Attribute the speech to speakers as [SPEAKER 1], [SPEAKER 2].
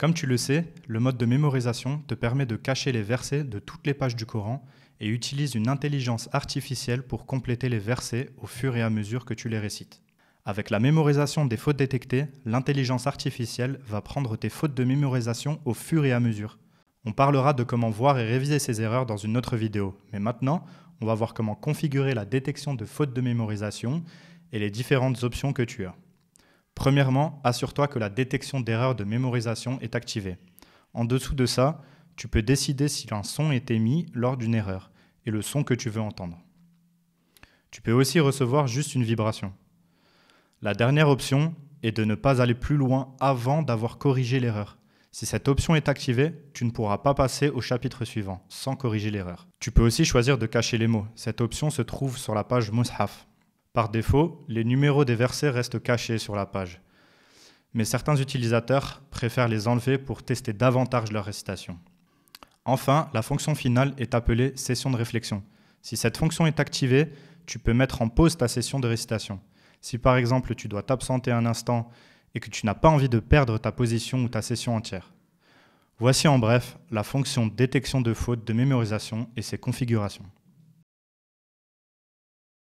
[SPEAKER 1] Comme tu le sais, le mode de mémorisation te permet de cacher les versets de toutes les pages du Coran et utilise une intelligence artificielle pour compléter les versets au fur et à mesure que tu les récites. Avec la mémorisation des fautes détectées, l'intelligence artificielle va prendre tes fautes de mémorisation au fur et à mesure. On parlera de comment voir et réviser ces erreurs dans une autre vidéo, mais maintenant, on va voir comment configurer la détection de fautes de mémorisation et les différentes options que tu as. Premièrement, assure-toi que la détection d'erreurs de mémorisation est activée. En dessous de ça, tu peux décider si un son est émis lors d'une erreur et le son que tu veux entendre. Tu peux aussi recevoir juste une vibration. La dernière option est de ne pas aller plus loin avant d'avoir corrigé l'erreur. Si cette option est activée, tu ne pourras pas passer au chapitre suivant sans corriger l'erreur. Tu peux aussi choisir de cacher les mots. Cette option se trouve sur la page Mushaf. Par défaut, les numéros des versets restent cachés sur la page. Mais certains utilisateurs préfèrent les enlever pour tester davantage leur récitation. Enfin, la fonction finale est appelée session de réflexion. Si cette fonction est activée, tu peux mettre en pause ta session de récitation. Si par exemple tu dois t'absenter un instant et que tu n'as pas envie de perdre ta position ou ta session entière. Voici en bref la fonction détection de faute de mémorisation et ses configurations.